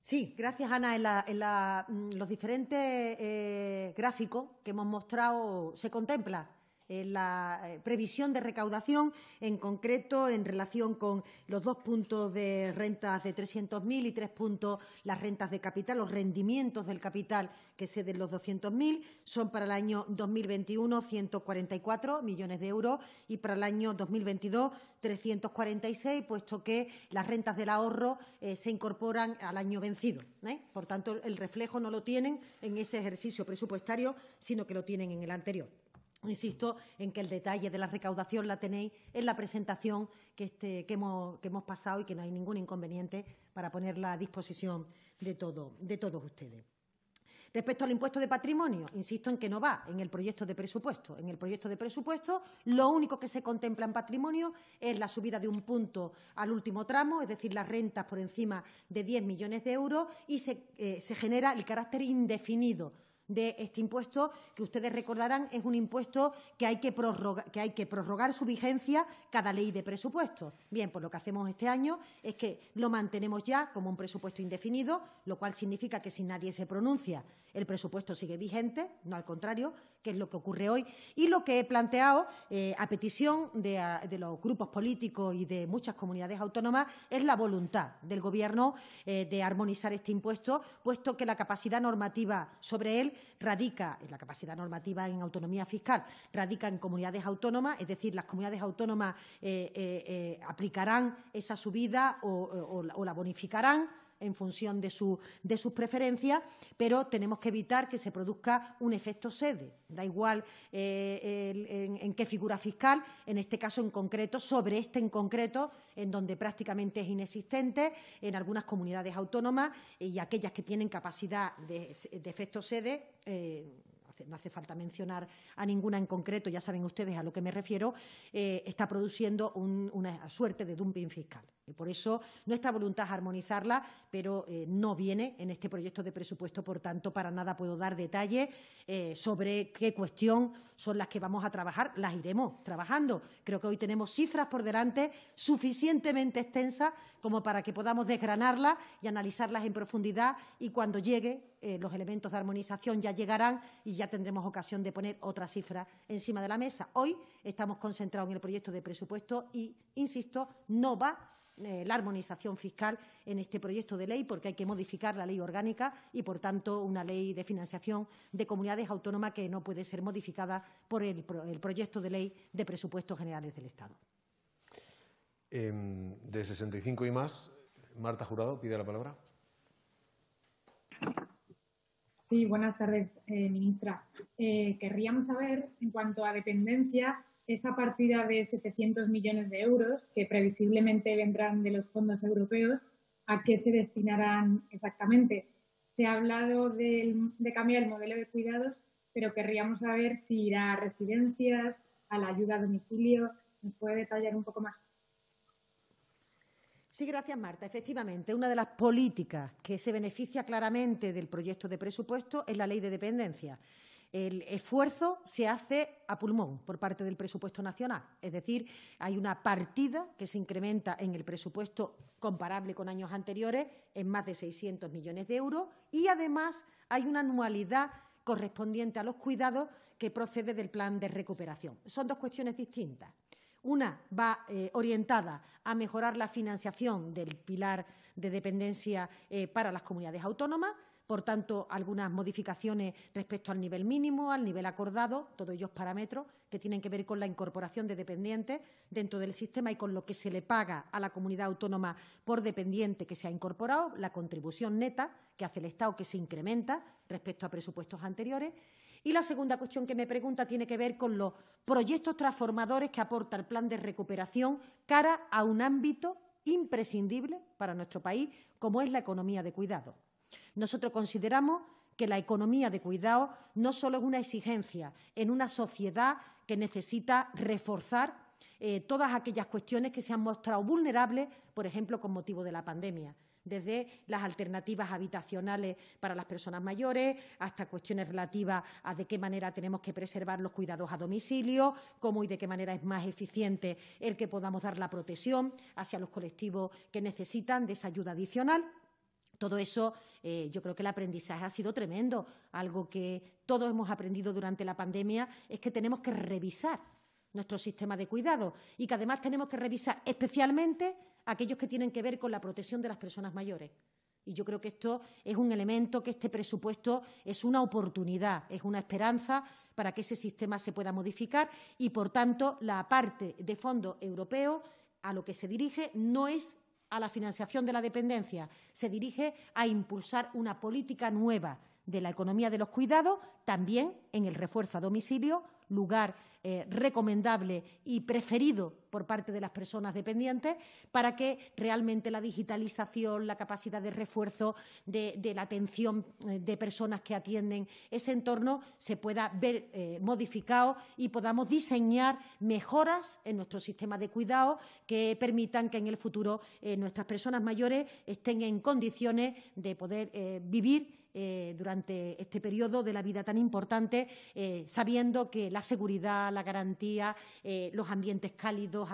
B: Sí, gracias Ana. En, mm, los diferentes eh, gráficos que hemos mostrado se contempla eh, la eh, previsión de recaudación, en concreto en relación con los dos puntos de rentas de 300.000 y tres puntos las rentas de capital, los rendimientos del capital que se den los 200.000, son para el año 2021 144 millones de euros y para el año 2022 346, puesto que las rentas del ahorro eh, se incorporan al año vencido. Por tanto, el reflejo no lo tienen en ese ejercicio presupuestario, sino que lo tienen en el anterior. Insisto en que el detalle de la recaudación la tenéis en la presentación que, este, hemos, pasado y que no hay ningún inconveniente para ponerla a disposición de, todos ustedes. Respecto al impuesto de patrimonio, insisto en que no va en el proyecto de presupuesto. En el proyecto de presupuesto lo único que se contempla en patrimonio es la subida de un punto al último tramo, es decir, las rentas por encima de 10 millones de euros, y se eh, genera el carácter indefinido de este impuesto, que ustedes recordarán es un impuesto que hay que, prorrogar, su vigencia cada ley de presupuesto. Bien, pues lo que hacemos este año es que lo mantenemos ya como un presupuesto indefinido, lo cual significa que si nadie se pronuncia el presupuesto sigue vigente, no al contrario, que es lo que ocurre hoy. Y lo que he planteado, eh, a petición de, los grupos políticos y de muchas comunidades autónomas, es la voluntad del Gobierno eh, de armonizar este impuesto, puesto que la capacidad normativa sobre él radica, en la capacidad normativa en autonomía fiscal, radica en comunidades autónomas, es decir, las comunidades autónomas eh, aplicarán esa subida o la bonificarán en función de, sus preferencias, pero tenemos que evitar que se produzca un efecto sede. Da igual eh, en, qué figura fiscal, en este caso en concreto, sobre este en concreto, en donde prácticamente es inexistente, en algunas comunidades autónomas y aquellas que tienen capacidad de, efecto sede. Eh, no hace falta mencionar a ninguna en concreto, ya saben ustedes a lo que me refiero, eh, está produciendo una suerte de dumping fiscal. Y por eso nuestra voluntad es armonizarla, pero eh, no viene en este proyecto de presupuesto, por tanto, para nada puedo dar detalle eh, sobre qué cuestión son las que vamos a trabajar, las iremos trabajando. Creo que hoy tenemos cifras por delante suficientemente extensas como para que podamos desgranarlas y analizarlas en profundidad y cuando llegue eh, los elementos de armonización ya llegarán y ya tendremos ocasión de poner otra cifra encima de la mesa. Hoy estamos concentrados en el proyecto de presupuesto y, insisto, no va eh, la armonización fiscal en este proyecto de ley, porque hay que modificar la ley orgánica y, por tanto, una ley de financiación de comunidades autónomas que no puede ser modificada por el, proyecto de ley de presupuestos generales del Estado.
A: Em, de 65 y más, Marta Jurado pide la palabra.
C: Sí, buenas tardes, eh, ministra. Eh, querríamos saber, en cuanto a dependencia, esa partida de 700 millones de euros que previsiblemente vendrán de los fondos europeos, ¿a qué se destinarán exactamente? Se ha hablado de, cambiar el modelo de cuidados, pero querríamos saber si irá a residencias, a la ayuda a domicilio. ¿Nos
B: puede detallar un poco más? Sí, gracias, Marta. Efectivamente, una de las políticas que se beneficia claramente del proyecto de presupuesto es la ley de dependencia el esfuerzo se hace a pulmón por parte del presupuesto nacional. Es decir, hay una partida que se incrementa en el presupuesto comparable con años anteriores en más de 600 millones de euros y, además, hay una anualidad correspondiente a los cuidados que procede del plan de recuperación. Son dos cuestiones distintas. Una va eh, orientada a mejorar la financiación del pilar de dependencia eh, para las comunidades autónomas por tanto, algunas modificaciones respecto al nivel mínimo, al nivel acordado, todos ellos parámetros que tienen que ver con la incorporación de dependientes dentro del sistema y con lo que se le paga a la comunidad autónoma por dependiente que se ha incorporado, la contribución neta que hace el Estado que se incrementa respecto a presupuestos anteriores. Y la segunda cuestión que me pregunta tiene que ver con los proyectos transformadores que aporta el plan de recuperación cara a un ámbito imprescindible para nuestro país, como es la economía de cuidado. Nosotros consideramos que la economía de cuidado no solo es una exigencia en una sociedad que necesita reforzar eh, todas aquellas cuestiones que se han mostrado vulnerables, por ejemplo, con motivo de la pandemia desde las alternativas habitacionales para las personas mayores hasta cuestiones relativas a de qué manera tenemos que preservar los cuidados a domicilio, cómo y de qué manera es más eficiente el que podamos dar la protección hacia los colectivos que necesitan de esa ayuda adicional. Todo eso, eh, yo creo que el aprendizaje ha sido tremendo. Algo que todos hemos aprendido durante la pandemia es que tenemos que revisar nuestro sistema de cuidado y que además tenemos que revisar especialmente aquellos que tienen que ver con la protección de las personas mayores. Y yo creo que esto es un elemento, que este presupuesto es una oportunidad, es una esperanza para que ese sistema se pueda modificar y, por tanto, la parte de fondo europeo a lo que se dirige no es a la financiación de la dependencia, se dirige a impulsar una política nueva de la economía de los cuidados, también en el refuerzo a domicilio, lugar eh, recomendable y preferido por parte de las personas dependientes para que realmente la digitalización, la capacidad de refuerzo de, la atención eh, de personas que atienden ese entorno se pueda ver eh, modificado y podamos diseñar mejoras en nuestro sistema de cuidado que permitan que en el futuro nuestras personas mayores estén en condiciones de poder vivir eh, durante este periodo de la vida tan importante, eh, sabiendo que la seguridad, la garantía, eh, los ambientes cálidos,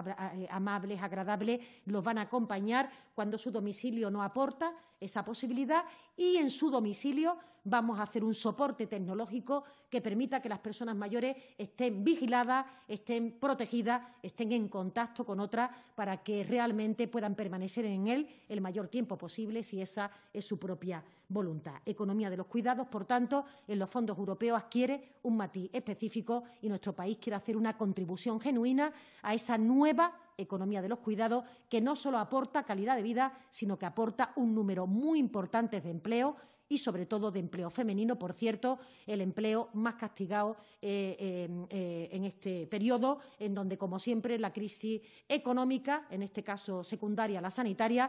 B: amables, agradables, los van a acompañar cuando su domicilio no aporta esa posibilidad y en su domicilio vamos a hacer un soporte tecnológico que permita que las personas mayores estén vigiladas, estén protegidas, estén en contacto con otras para que realmente puedan permanecer en él el mayor tiempo posible si esa es su propia voluntad. Economía de los cuidados, por tanto, en los fondos europeos adquiere un matiz específico y nuestro país quiere hacer una contribución genuina a esa nueva economía de los cuidados que no solo aporta calidad de vida, sino que aporta un número muy importante de empleo y sobre todo de empleo femenino, por cierto, el empleo más castigado eh, eh, eh, en este periodo, en donde, como siempre, la crisis económica, en este caso secundaria, la sanitaria,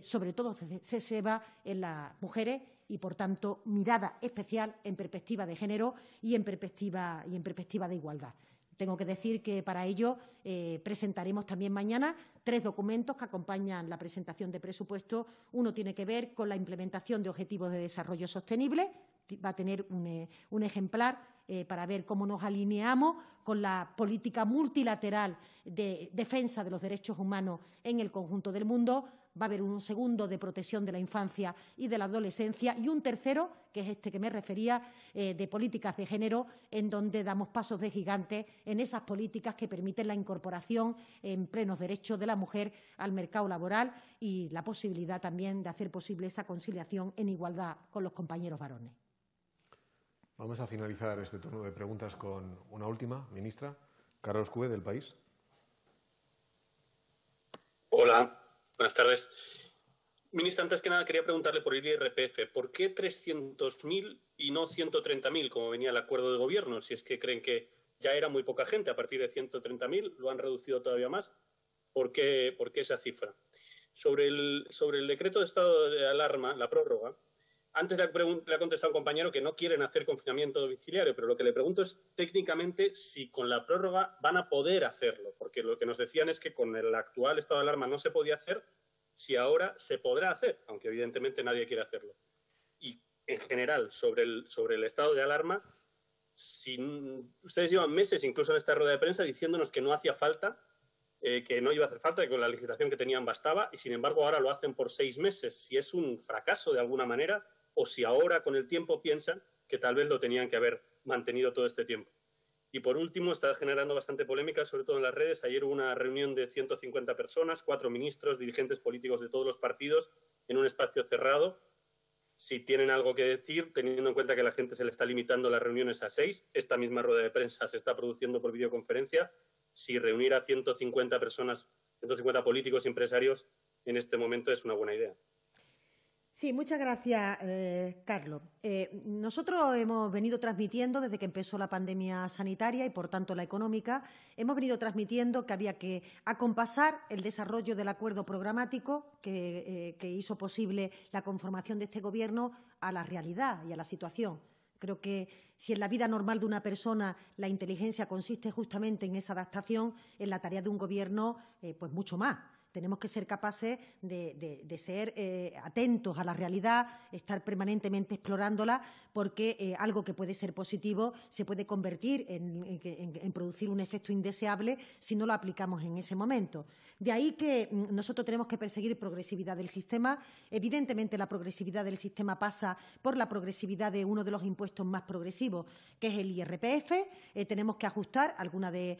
B: sobre todo se ceba en las mujeres y, por tanto, mirada especial en perspectiva de género y perspectiva, y en perspectiva de igualdad. Tengo que decir que para ello eh, presentaremos también mañana tres documentos que acompañan la presentación de presupuesto. Uno tiene que ver con la implementación de objetivos de desarrollo sostenible. Va a tener un, eh, ejemplar eh, para ver cómo nos alineamos con la política multilateral de defensa de los derechos humanos en el conjunto del mundo va a haber un segundo de protección de la infancia y de la adolescencia y un tercero, que es este que me refería, eh, de políticas de género, en donde damos pasos de gigante en esas políticas que permiten la incorporación en plenos derechos de la mujer al mercado laboral y la posibilidad también de hacer posible esa conciliación en igualdad con los compañeros varones.
A: Vamos a finalizar este turno de preguntas con una última, ministra. Carlos Cube, del País.
F: Hola, Buenas tardes. Ministra, antes que nada quería preguntarle por el IRPF. ¿Por qué 300.000 y no 130.000, como venía el acuerdo de gobierno? Si es que creen que ya era muy poca gente, a partir de 130.000 lo han reducido todavía más. ¿Por qué, esa cifra? Sobre el, sobre el decreto de estado de alarma, la prórroga, antes le, ha contestado un compañero que no quieren hacer confinamiento domiciliario, pero lo que le pregunto es técnicamente si con la prórroga van a poder hacerlo, porque lo que nos decían es que con el actual estado de alarma no se podía hacer, si ahora se podrá hacer, aunque evidentemente nadie quiere hacerlo. Y en general, sobre el, estado de alarma, si, ustedes llevan meses, incluso en esta rueda de prensa, diciéndonos que no hacía falta, eh, que no iba a hacer falta, que con la legislación que tenían bastaba, y sin embargo ahora lo hacen por seis meses. Si es un fracaso de alguna manera, o si ahora con el tiempo piensan que tal vez lo tenían que haber mantenido todo este tiempo. Y por último, está generando bastante polémica, sobre todo en las redes. Ayer hubo una reunión de 150 personas, cuatro ministros, dirigentes políticos de todos los partidos, en un espacio cerrado. Si tienen algo que decir, teniendo en cuenta que la gente se le está limitando las reuniones a seis, esta misma rueda de prensa se está produciendo por videoconferencia. Si reunir a 150 personas, 150 políticos y empresarios en este momento es una buena idea.
B: Sí, muchas gracias, eh, Carlos. Eh, nosotros hemos venido transmitiendo desde que empezó la pandemia sanitaria y, por tanto, la económica, hemos venido transmitiendo que había que acompasar el desarrollo del acuerdo programático eh, que hizo posible la conformación de este Gobierno a la realidad y a la situación. Creo que si en la vida normal de una persona la inteligencia consiste justamente en esa adaptación, en la tarea de un Gobierno, pues mucho más. Tenemos que ser capaces de, ser eh, atentos a la realidad, estar permanentemente explorándola, porque eh, algo que puede ser positivo se puede convertir en, producir un efecto indeseable si no lo aplicamos en ese momento. De ahí que mm, nosotros tenemos que perseguir progresividad del sistema. Evidentemente, la progresividad del sistema pasa por la progresividad de uno de los impuestos más progresivos, que es el IRPF. Eh, tenemos que ajustar algunas de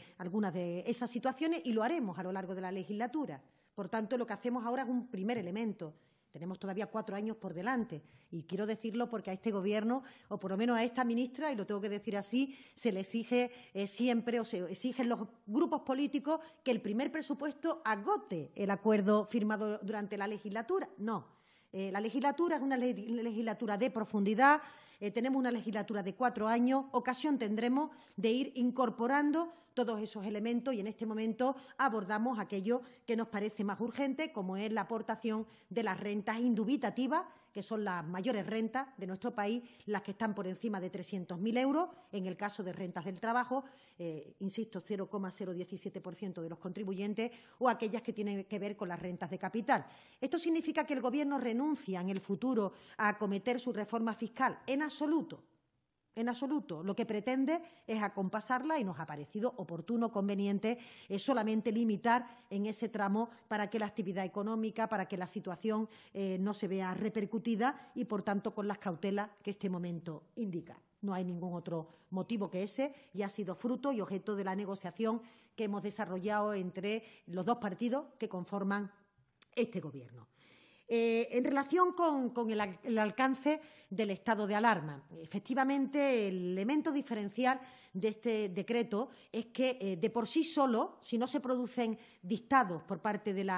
B: esas situaciones y lo haremos a lo largo de la legislatura. Por tanto, lo que hacemos ahora es un primer elemento. Tenemos todavía cuatro años por delante. Y quiero decirlo porque a este Gobierno, o por lo menos a esta ministra, y lo tengo que decir así, se le exige eh, siempre, o se exigen los grupos políticos que el primer presupuesto agote el acuerdo firmado durante la legislatura. No. Eh, la legislatura es una legislatura de profundidad, eh, tenemos una legislatura de cuatro años, ocasión tendremos de ir incorporando todos esos elementos y en este momento abordamos aquello que nos parece más urgente, como es la aportación de las rentas indubitativas que son las mayores rentas de nuestro país, las que están por encima de 300.000 euros, en el caso de rentas del trabajo, eh, insisto, 0,017% de los contribuyentes, o aquellas que tienen que ver con las rentas de capital. Esto significa que el Gobierno renuncia en el futuro a acometer su reforma fiscal en absoluto. En absoluto. Lo que pretende es acompasarla y nos ha parecido oportuno, conveniente, es eh, solamente limitar en ese tramo para que la actividad económica, para que la situación eh, no se vea repercutida y, por tanto, con las cautelas que este momento indica. No hay ningún otro motivo que ese y ha sido fruto y objeto de la negociación que hemos desarrollado entre los dos partidos que conforman este Gobierno. Eh, en relación con, el, alcance del estado de alarma, efectivamente, el elemento diferencial de este decreto es que eh, de por sí solo, si no se producen dictados por parte de,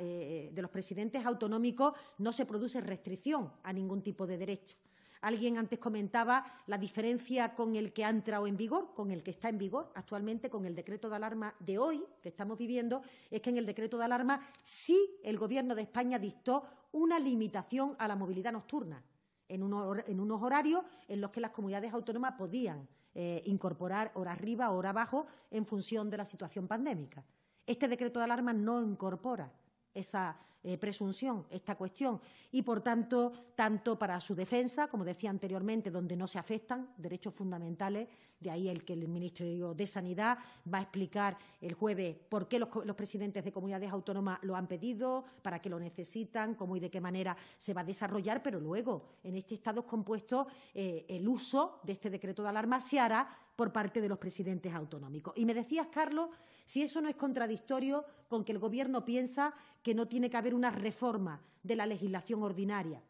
B: eh, de los presidentes autonómicos, no se produce restricción a ningún tipo de derecho. Alguien antes comentaba la diferencia con el que ha entrado en vigor, con el que está en vigor actualmente, con el decreto de alarma de hoy que estamos viviendo, es que en el decreto de alarma sí el Gobierno de España dictó una limitación a la movilidad nocturna en unos horarios en los que las comunidades autónomas podían eh, incorporar hora arriba, hora abajo, en función de la situación pandémica. Este decreto de alarma no incorpora esa eh, presunción esta cuestión y, por tanto, tanto para su defensa, como decía anteriormente, donde no se afectan derechos fundamentales, de ahí el que el Ministerio de Sanidad va a explicar el jueves por qué los, presidentes de comunidades autónomas lo han pedido, para qué lo necesitan, cómo y de qué manera se va a desarrollar, pero luego, en este Estado compuesto, eh, el uso de este decreto de alarma se hará por parte de los presidentes autonómicos. Y me decías, Carlos, si eso no es contradictorio con que el Gobierno piensa que no tiene que haber una reforma de la legislación ordinaria.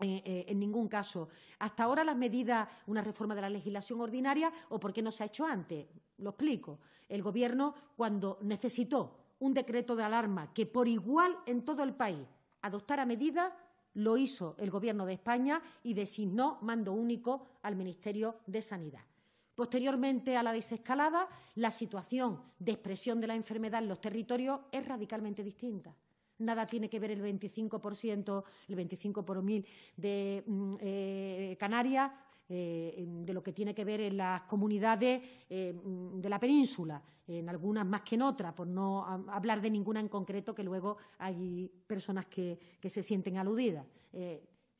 B: Eh, eh, en ningún caso. Hasta ahora las medidas, una reforma de la legislación ordinaria, o por qué no se ha hecho antes, lo explico. El Gobierno, cuando necesitó un decreto de alarma que por igual en todo el país adoptara medidas, lo hizo el Gobierno de España y designó mando único al Ministerio de Sanidad. Posteriormente a la desescalada, la situación de expresión de la enfermedad en los territorios es radicalmente distinta. Nada tiene que ver el 25%, el 25 por mil de mm, eh, Canarias eh, de lo que tiene que ver en las comunidades eh, mm, de la península, en algunas más que en otras, por no hablar de ninguna en concreto, que luego hay personas que, se sienten aludidas.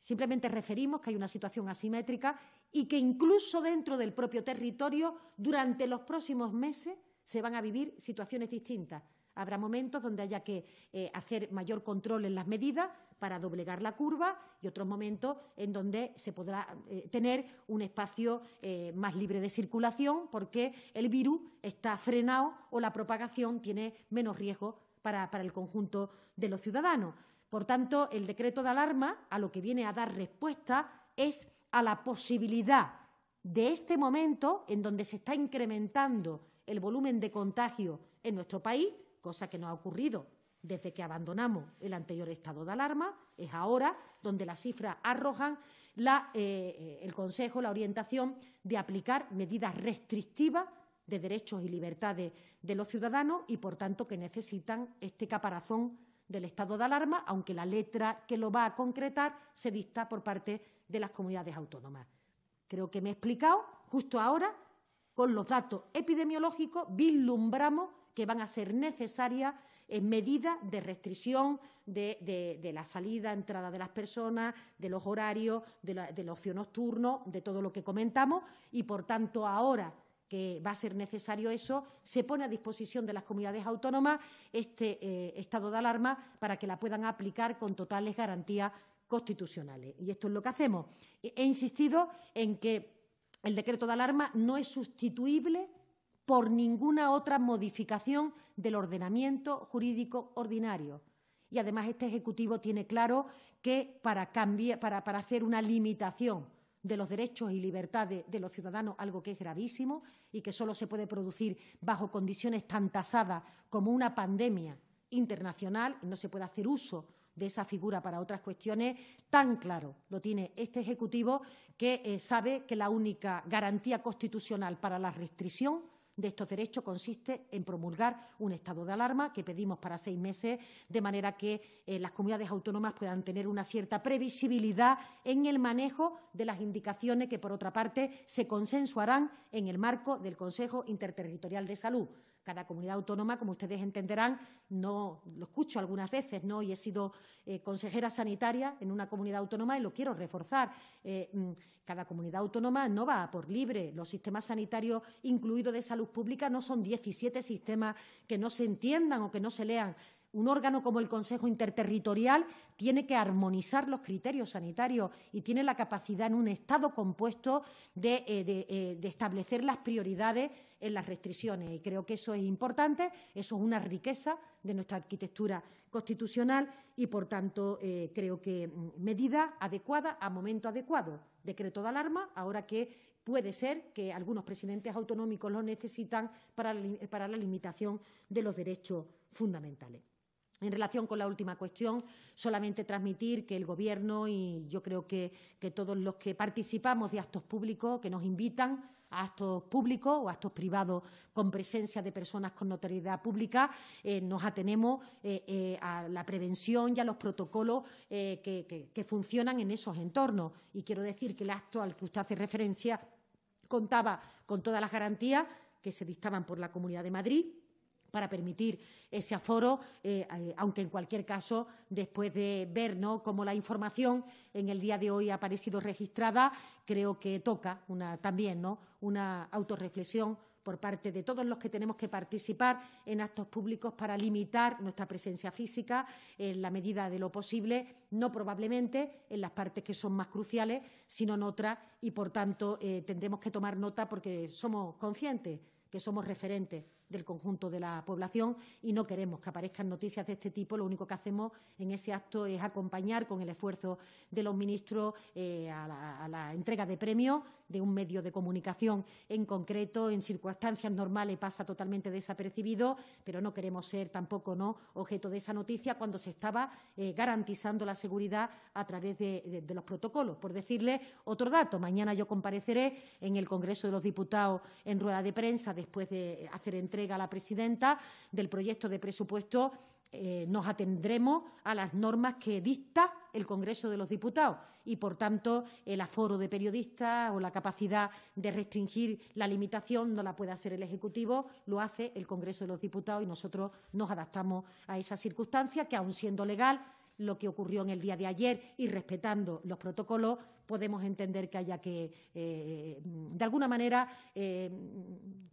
B: simplemente referimos que hay una situación asimétrica y que incluso dentro del propio territorio, durante los próximos meses, se van a vivir situaciones distintas. Habrá momentos donde haya que eh, hacer mayor control en las medidas para doblegar la curva y otros momentos en donde se podrá eh, tener un espacio eh, más libre de circulación porque el virus está frenado o la propagación tiene menos riesgo para, para el conjunto de los ciudadanos. Por tanto, el decreto de alarma a lo que viene a dar respuesta es a la posibilidad de este momento en donde se está incrementando el volumen de contagio en nuestro país, cosa que no ha ocurrido desde que abandonamos el anterior estado de alarma, es ahora donde las cifras arrojan eh, eh, el consejo, la orientación de aplicar medidas restrictivas de derechos y libertades de los ciudadanos y, por tanto, que necesitan este caparazón del estado de alarma, aunque la letra que lo va a concretar se dicta por parte de las comunidades autónomas. Creo que me he explicado. Justo ahora, con los datos epidemiológicos, vislumbramos que van a ser necesarias en medida de restricción de, la salida, entrada de las personas, de los horarios, de del ocio nocturno, de todo lo que comentamos y, por tanto, ahora que va a ser necesario eso, se pone a disposición de las comunidades autónomas este eh, estado de alarma para que la puedan aplicar con totales garantías constitucionales. Y esto es lo que hacemos. He insistido en que el decreto de alarma no es sustituible por ninguna otra modificación del ordenamiento jurídico ordinario. Y además este Ejecutivo tiene claro que para, hacer una limitación de los derechos y libertades de los ciudadanos, algo que es gravísimo y que solo se puede producir bajo condiciones tan tasadas como una pandemia internacional, no se puede hacer uso de esa figura para otras cuestiones, tan claro lo tiene este Ejecutivo que eh, sabe que la única garantía constitucional para la restricción de estos derechos consiste en promulgar un estado de alarma que pedimos para seis meses, de manera que eh, las comunidades autónomas puedan tener una cierta previsibilidad en el manejo de las indicaciones que, por otra parte, se consensuarán en el marco del Consejo Interterritorial de Salud. Cada comunidad autónoma, como ustedes entenderán, no lo escucho algunas veces, ¿no? Y he sido eh, consejera sanitaria en una comunidad autónoma y lo quiero reforzar. Eh, mm, cada comunidad autónoma no va a por libre. Los sistemas sanitarios, incluidos de salud pública, no son 17 sistemas que no se entiendan o que no se lean. Un órgano como el Consejo Interterritorial tiene que armonizar los criterios sanitarios y tiene la capacidad en un Estado compuesto de eh, establecer las prioridades en las restricciones. Y creo que eso es importante, eso es una riqueza de nuestra arquitectura constitucional y, por tanto, eh, creo que mm, medida adecuada a momento adecuado. Decreto de alarma, ahora que puede ser que algunos presidentes autonómicos lo necesitan para la, limitación de los derechos fundamentales. En relación con la última cuestión, solamente transmitir que el Gobierno y yo creo que, que, todos los que participamos de actos públicos que nos invitan a actos públicos o actos privados con presencia de personas con notoriedad pública, eh, nos atenemos eh, eh, a la prevención y a los protocolos que, que funcionan en esos entornos. Y quiero decir que el acto al que usted hace referencia contaba con todas las garantías que se dictaban por la Comunidad de Madrid para permitir ese aforo, eh, eh, aunque en cualquier caso, después de ver ¿no? cómo la información en el día de hoy ha parecido registrada, creo que toca también ¿no? una autorreflexión por parte de todos los que tenemos que participar en actos públicos para limitar nuestra presencia física en la medida de lo posible, no probablemente en las partes que son más cruciales, sino en otras, y por tanto eh, tendremos que tomar nota porque somos conscientes que somos referentes del conjunto de la población y no queremos que aparezcan noticias de este tipo. Lo único que hacemos en ese acto es acompañar con el esfuerzo de los ministros eh, a, la, entrega de premios de un medio de comunicación en concreto. En circunstancias normales pasa totalmente desapercibido, pero no queremos ser tampoco no objeto de esa noticia cuando se estaba eh, garantizando la seguridad a través de, los protocolos. Por decirle otro dato, mañana yo compareceré en el Congreso de los Diputados en rueda de prensa después de hacer entrega entrega la presidenta del proyecto de presupuesto eh, nos atendremos a las normas que dicta el Congreso de los Diputados y, por tanto, el aforo de periodistas o la capacidad de restringir la limitación no la puede hacer el Ejecutivo, lo hace el Congreso de los Diputados y nosotros nos adaptamos a esa circunstancia que, aun siendo legal, lo que ocurrió en el día de ayer y respetando los protocolos, podemos entender que haya que, eh, de alguna manera, eh,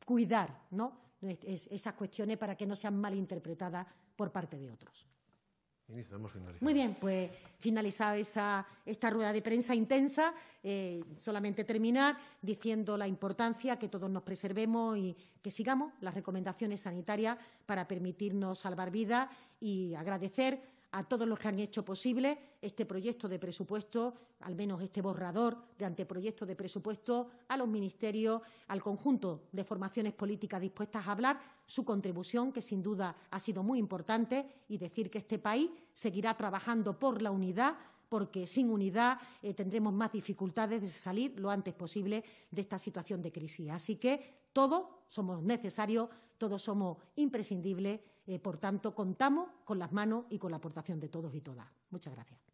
B: cuidar ¿no? esas cuestiones para que no sean malinterpretadas por parte de otros.
A: Ministro, hemos finalizado. Muy bien,
B: pues finalizada esta rueda de prensa intensa, eh, solamente terminar diciendo la importancia que todos nos preservemos y que sigamos las recomendaciones sanitarias para permitirnos salvar vidas y agradecer a todos los que han hecho posible este proyecto de presupuesto, al menos este borrador de anteproyecto de presupuesto, a los ministerios, al conjunto de formaciones políticas dispuestas a hablar, su contribución, que sin duda ha sido muy importante, y decir que este país seguirá trabajando por la unidad porque sin unidad eh, tendremos más dificultades de salir lo antes posible de esta situación de crisis. Así que todos somos necesarios, todos somos imprescindibles eh, por tanto, contamos con las manos y con la aportación de todos y todas. Muchas gracias.